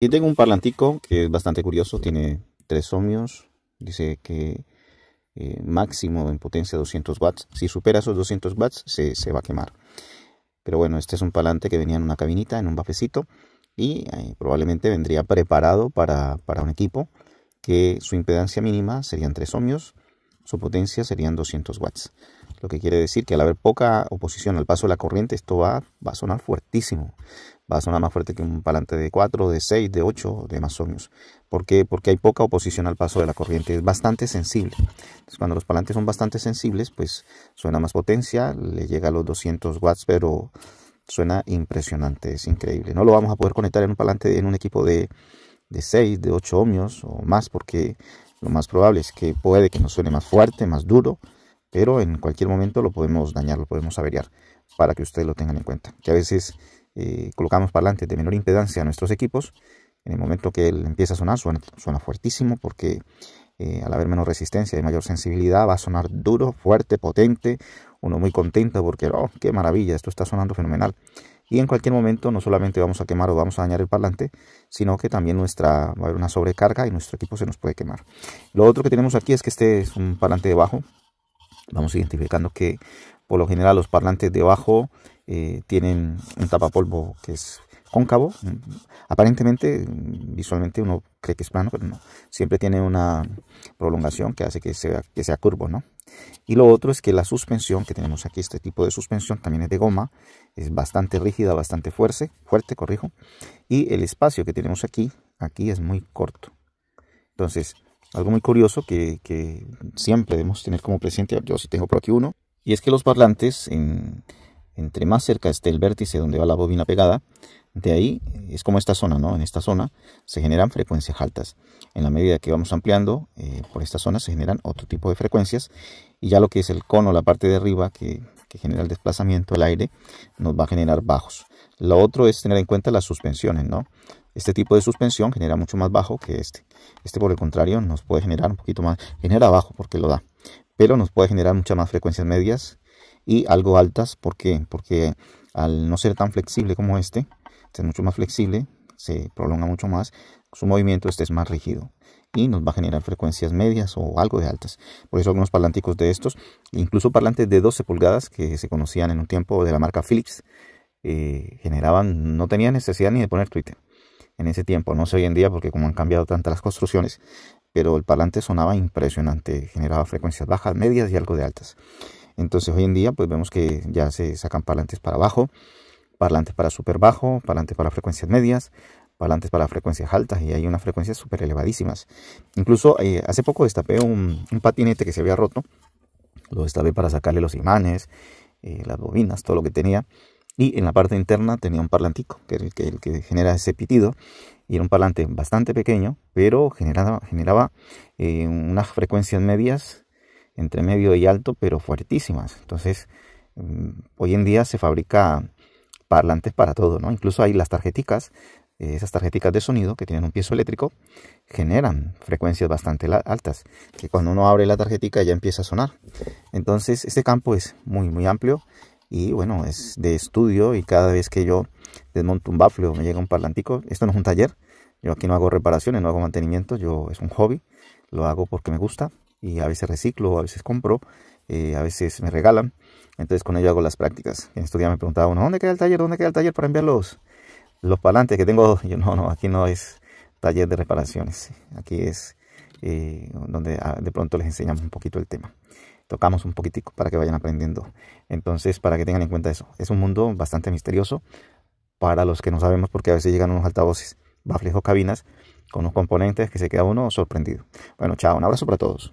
Y tengo un parlantico que es bastante curioso, tiene 3 ohmios, dice que eh, máximo en potencia 200 watts. Si supera esos 200 watts se, va a quemar. Pero bueno, este es un parlante que venía en una cabinita, en un bafecito, y eh, probablemente vendría preparado para, para, un equipo que su impedancia mínima serían 3 ohmios, su potencia serían 200 watts lo que quiere decir que al haber poca oposición al paso de la corriente, esto va, a sonar fuertísimo. Va a sonar más fuerte que un palante de 4, de 6, de 8, de más ohmios. ¿Por qué? Porque hay poca oposición al paso de la corriente. Es bastante sensible. Entonces, cuando los palantes son bastante sensibles, pues suena más potencia, le llega a los 200 watts, pero suena impresionante, es increíble. No lo vamos a poder conectar en un palante, en un equipo de, de 6, de 8 ohmios o más, porque lo más probable es que puede que nos suene más fuerte, más duro, pero en cualquier momento lo podemos dañar, lo podemos averiar, para que ustedes lo tengan en cuenta. Que a veces eh, colocamos parlantes de menor impedancia a nuestros equipos, en el momento que él empieza a sonar, suena, fuertísimo, porque eh, al haber menos resistencia y mayor sensibilidad va a sonar duro, fuerte, potente, uno muy contento porque, oh, qué maravilla, esto está sonando fenomenal. Y en cualquier momento no solamente vamos a quemar o vamos a dañar el parlante, sino que también nuestra, va a haber una sobrecarga y nuestro equipo se nos puede quemar. Lo otro que tenemos aquí es que este es un parlante de bajo, Vamos identificando que por lo general los parlantes de bajo eh, tienen un tapapolvo que es cóncavo. Aparentemente, visualmente uno cree que es plano, pero no. Siempre tiene una prolongación que hace que sea, que sea curvo, ¿no? Y lo otro es que la suspensión que tenemos aquí, este tipo de suspensión también es de goma, es bastante rígida, bastante fuerte, fuerte, corrijo. Y el espacio que tenemos aquí, aquí es muy corto. Entonces, algo muy curioso que, siempre debemos tener como presente, yo sí tengo por aquí uno, y es que los parlantes, entre más cerca esté el vértice donde va la bobina pegada, de ahí es como esta zona, ¿no? En esta zona se generan frecuencias altas. En la medida que vamos ampliando eh, por esta zona se generan otro tipo de frecuencias y ya lo que es el cono, la parte de arriba que, que genera el desplazamiento del aire, nos va a generar bajos. Lo otro es tener en cuenta las suspensiones, ¿no? Este tipo de suspensión genera mucho más bajo que este. Este por el contrario nos puede generar un poquito más, genera bajo porque lo da, pero nos puede generar muchas más frecuencias medias y algo altas. ¿Por qué? Porque al no ser tan flexible como este, este es mucho más flexible, se prolonga mucho más, su movimiento este es más rígido y nos va a generar frecuencias medias o algo de altas. Por eso algunos parlanticos de estos, incluso parlantes de 12 pulgadas que se conocían en un tiempo de la marca Philips, eh, generaban, no tenían necesidad ni de poner Twitter en ese tiempo, no sé hoy en día porque como han cambiado tantas las construcciones, pero el parlante sonaba impresionante, generaba frecuencias bajas, medias y algo de altas. Entonces hoy en día pues vemos que ya se sacan parlantes para abajo parlantes para súper bajo, parlantes para frecuencias medias, parlantes para frecuencias altas y hay unas frecuencias súper elevadísimas. Incluso eh, hace poco destapé un, patinete que se había roto, lo destapé para sacarle los imanes, eh, las bobinas, todo lo que tenía y en la parte interna tenía un parlantico, que es el que, genera ese pitido, y era un parlante bastante pequeño, pero generaba, generaba eh, unas frecuencias medias entre medio y alto, pero fuertísimas. Entonces, mm, hoy en día se fabrica parlantes para todo, ¿no? Incluso hay las tarjeticas, eh, esas tarjeticas de sonido que tienen un piezo eléctrico, generan frecuencias bastante altas, que cuando uno abre la tarjetica ya empieza a sonar. Entonces, este campo es muy, muy amplio y bueno, es de estudio y cada vez que yo desmonto un bafle o me llega un parlantico, esto no es un taller, yo aquí no hago reparaciones, no hago mantenimiento, yo es un hobby, lo hago porque me gusta y a veces reciclo, a veces compro, eh, a veces me regalan, entonces con ello hago las prácticas. En estudio me preguntaba uno, ¿dónde queda el taller? ¿Dónde queda el taller para enviar los, los parlantes que tengo? Yo no, no, aquí no es taller de reparaciones, aquí es eh, donde ah, de pronto les enseñamos un poquito el tema. Tocamos un poquitico para que vayan aprendiendo. Entonces, para que tengan en cuenta eso, es un mundo bastante misterioso para los que no sabemos porque a veces llegan unos altavoces, bafles o cabinas con unos componentes que se queda uno sorprendido. Bueno, chao, un abrazo para todos.